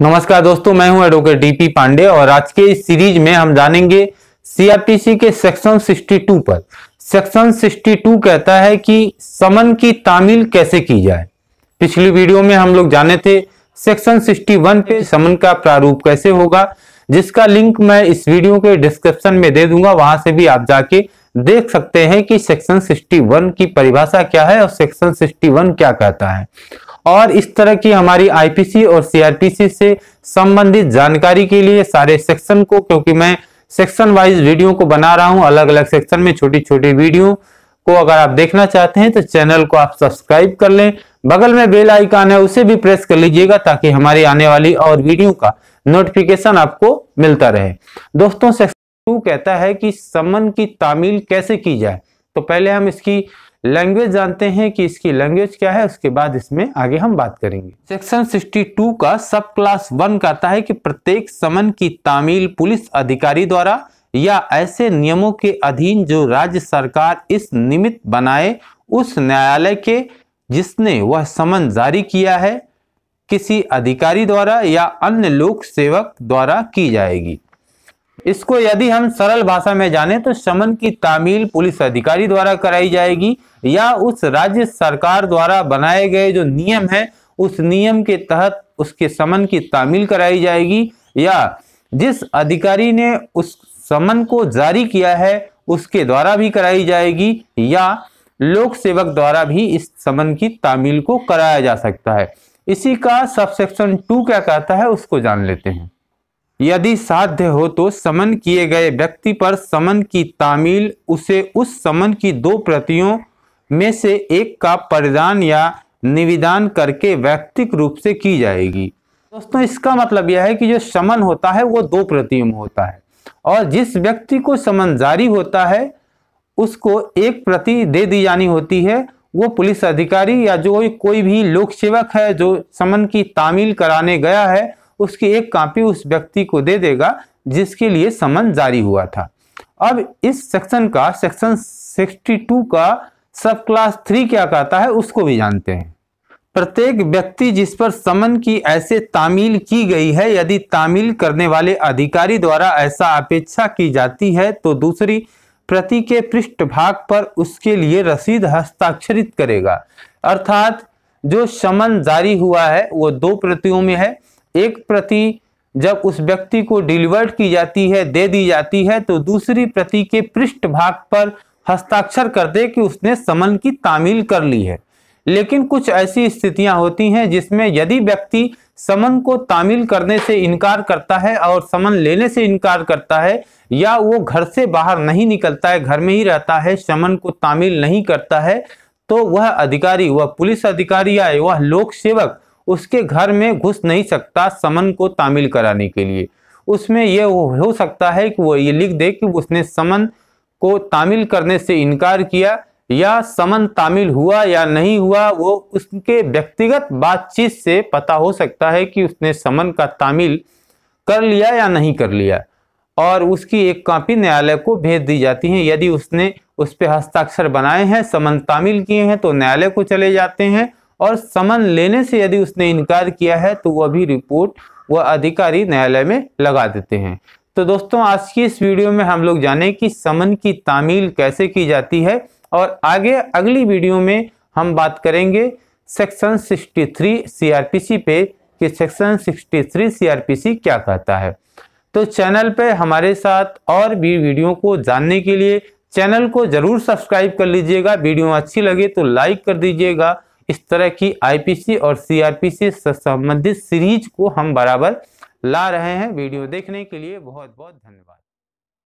नमस्कार दोस्तों मैं हूं एडवोकेट डीपी पांडे और आज के इस सीरीज में हम जानेंगे सीआरपीसी के सेक्शन 62 पर सेक्शन 62 कहता है कि समन की तामील कैसे की जाए पिछली वीडियो में हम लोग जाने थे सेक्शन 61 पे समन का प्रारूप कैसे होगा जिसका लिंक मैं इस वीडियो के डिस्क्रिप्शन में दे दूंगा वहां से भी आप जाके देख सकते हैं कि सेक्शन 61 की परिभाषा क्या है और सेक्शन 61 क्या कहता है और इस तरह की हमारी आईपीसी और सीआरपीसी से संबंधित जानकारी के लिए सारे सेक्शन को क्योंकि मैं सेक्शन वाइज वीडियो को बना रहा हूं अलग अलग सेक्शन में छोटी छोटी वीडियो को अगर आप देखना चाहते हैं तो चैनल को आप सब्सक्राइब कर लें बगल में बेल आइकान है उसे भी प्रेस कर लीजिएगा ताकि हमारी आने वाली और वीडियो का नोटिफिकेशन आपको मिलता रहे दोस्तों सेक्शन टू कहता है कि समन की तामील कैसे की जाए तो पहले हम इसकी लैंग्वेज जानते हैं कि इसकी लैंग्वेज क्या है उसके बाद इसमें आगे हम बात करेंगे सेक्शन 62 का सब क्लास वन कहता है कि प्रत्येक समन की तामील पुलिस अधिकारी द्वारा या ऐसे नियमों के अधीन जो राज्य सरकार इस निमित्त बनाए उस न्यायालय के जिसने वह समन जारी किया है किसी अधिकारी द्वारा या अन्य लोक सेवक द्वारा की जाएगी इसको यदि हम सरल भाषा में जाने तो शमन की तामील पुलिस अधिकारी द्वारा कराई जाएगी या उस राज्य सरकार द्वारा बनाए गए जो नियम है उस नियम के तहत उसके समन की तामील कराई जाएगी या जिस अधिकारी ने उस समन को जारी किया है उसके द्वारा भी कराई जाएगी या लोक सेवक द्वारा भी इस समन की तामील को कराया जा सकता है इसी का सबसेक्शन टू क्या कहता है उसको जान लेते हैं यदि साध्य हो तो समन किए गए व्यक्ति पर समन की तामील उसे उस समन की दो प्रतियों में से एक का परिधान या निविदान करके व्यक्तिक रूप से की जाएगी दोस्तों इसका मतलब यह है कि जो समन होता है वो दो प्रतियों में होता है और जिस व्यक्ति को समन जारी होता है उसको एक प्रति दे दी जानी होती है वो पुलिस अधिकारी या जो कोई भी लोक सेवक है जो समन की तामील कराने गया है उसकी एक कॉपी उस व्यक्ति को दे देगा जिसके लिए समन जारी हुआ था अब इस सेक्शन का सेक्शन 62 का सब क्लास थ्री क्या कहता है उसको भी जानते हैं प्रत्येक व्यक्ति जिस पर समन की ऐसे तामील की गई है यदि तामील करने वाले अधिकारी द्वारा ऐसा अपेक्षा की जाती है तो दूसरी प्रति के पृष्ठ भाग पर उसके लिए रसीद हस्ताक्षरित करेगा अर्थात जो समन जारी हुआ है वो दो प्रतियों में है एक प्रति जब उस व्यक्ति को डिलीवर्ड की जाती है दे दी जाती है तो दूसरी प्रति के पृष्ठ भाग पर हस्ताक्षर कर दे कि उसने समन की तामील कर ली है लेकिन कुछ ऐसी स्थितियां होती हैं जिसमें यदि व्यक्ति समन को तामील करने से इनकार करता है और समन लेने से इनकार करता है या वो घर से बाहर नहीं निकलता है घर में ही रहता है समन को तामील नहीं करता है तो वह अधिकारी वह पुलिस अधिकारी या वह लोक सेवक उसके घर में घुस नहीं सकता समन को तामिल कराने के लिए उसमें यह हो सकता है कि वो ये लिख दे कि उसने समन को तामिल करने से इनकार किया या समन तामिल हुआ या नहीं हुआ वो उसके व्यक्तिगत बातचीत से पता हो सकता है कि उसने समन का तामिल कर लिया या नहीं कर लिया और उसकी एक कापी न्यायालय को भेज दी जाती है यदि उसने उस पर हस्ताक्षर बनाए हैं समन तामिल किए हैं तो न्यायालय को चले जाते हैं और समन लेने से यदि उसने इनकार किया है तो वह भी रिपोर्ट वह अधिकारी न्यायालय में लगा देते हैं तो दोस्तों आज की इस वीडियो में हम लोग जाने कि समन की तामील कैसे की जाती है और आगे अगली वीडियो में हम बात करेंगे सेक्शन 63 सीआरपीसी पे कि सेक्शन 63 सीआरपीसी क्या कहता है तो चैनल पे हमारे साथ और भी वीडियो को जानने के लिए चैनल को जरूर सब्सक्राइब कर लीजिएगा वीडियो अच्छी लगे तो लाइक कर दीजिएगा इस तरह की आईपीसी और सीआरपीसी से संबंधित सीरीज को हम बराबर ला रहे हैं वीडियो देखने के लिए बहुत बहुत धन्यवाद